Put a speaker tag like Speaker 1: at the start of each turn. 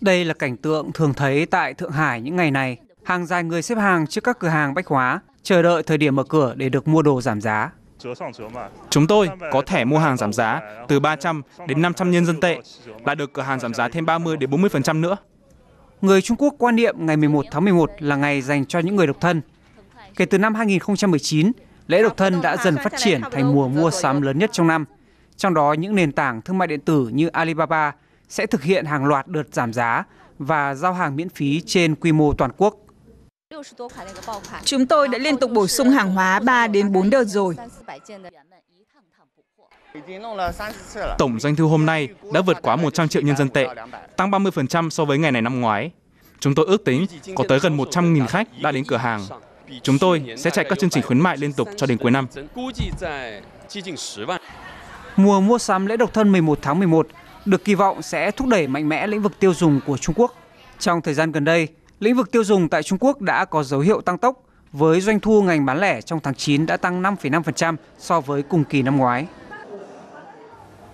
Speaker 1: Đây là cảnh tượng thường thấy tại Thượng Hải những ngày này. Hàng dài người xếp hàng
Speaker 2: trước các cửa hàng bách hóa, chờ đợi thời điểm mở cửa để được mua đồ giảm giá. Chúng tôi có thẻ mua hàng giảm giá từ 300 đến 500 nhân dân tệ, lại được cửa hàng giảm giá thêm 30 đến 40% nữa. Người Trung Quốc quan niệm ngày 11 tháng 11 là ngày dành cho những
Speaker 1: người độc thân. Kể từ năm 2019, lễ độc thân đã dần phát triển thành mùa mua sắm lớn nhất trong năm. Trong đó những nền tảng thương mại điện tử như Alibaba, sẽ thực hiện hàng loạt đợt giảm giá và giao hàng miễn phí trên quy mô toàn quốc.
Speaker 3: Chúng tôi đã liên tục bổ sung hàng hóa 3 đến 4 đợt rồi.
Speaker 4: Tổng doanh thu hôm nay đã vượt quá 100 triệu nhân dân tệ, tăng 30% so với ngày này năm ngoái. Chúng tôi ước tính có tới gần 100.000 khách đã đến cửa hàng. Chúng tôi sẽ chạy các chương trình khuyến mại liên tục cho đến cuối năm.
Speaker 1: Mùa mua sắm lễ độc thân 11 tháng 11 được kỳ vọng sẽ thúc đẩy mạnh mẽ lĩnh vực tiêu dùng của Trung Quốc. Trong thời gian gần đây, lĩnh vực tiêu dùng tại Trung Quốc đã có dấu hiệu tăng tốc với doanh thu ngành bán lẻ trong tháng 9 đã tăng 5,5% so với cùng kỳ năm ngoái.